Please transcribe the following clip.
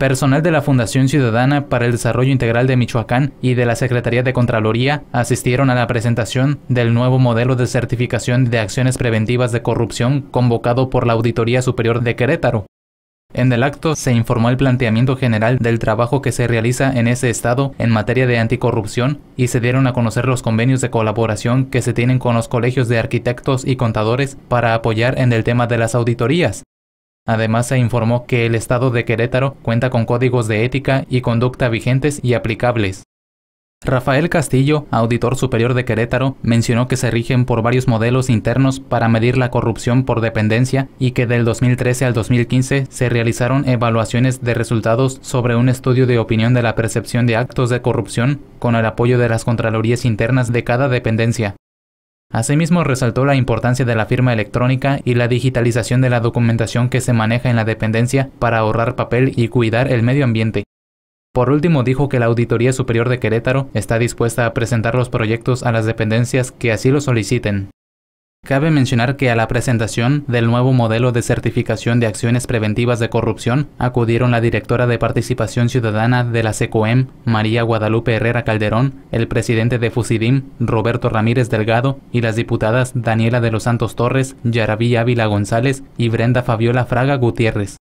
Personal de la Fundación Ciudadana para el Desarrollo Integral de Michoacán y de la Secretaría de Contraloría asistieron a la presentación del nuevo modelo de certificación de acciones preventivas de corrupción convocado por la Auditoría Superior de Querétaro. En el acto se informó el planteamiento general del trabajo que se realiza en ese estado en materia de anticorrupción y se dieron a conocer los convenios de colaboración que se tienen con los colegios de arquitectos y contadores para apoyar en el tema de las auditorías. Además, se informó que el Estado de Querétaro cuenta con códigos de ética y conducta vigentes y aplicables. Rafael Castillo, auditor superior de Querétaro, mencionó que se rigen por varios modelos internos para medir la corrupción por dependencia y que del 2013 al 2015 se realizaron evaluaciones de resultados sobre un estudio de opinión de la percepción de actos de corrupción con el apoyo de las Contralorías internas de cada dependencia. Asimismo, resaltó la importancia de la firma electrónica y la digitalización de la documentación que se maneja en la dependencia para ahorrar papel y cuidar el medio ambiente. Por último, dijo que la Auditoría Superior de Querétaro está dispuesta a presentar los proyectos a las dependencias que así lo soliciten. Cabe mencionar que a la presentación del nuevo modelo de certificación de acciones preventivas de corrupción acudieron la directora de Participación Ciudadana de la SECOEM, María Guadalupe Herrera Calderón, el presidente de Fusidim, Roberto Ramírez Delgado, y las diputadas Daniela de los Santos Torres, Yaraví Ávila González y Brenda Fabiola Fraga Gutiérrez.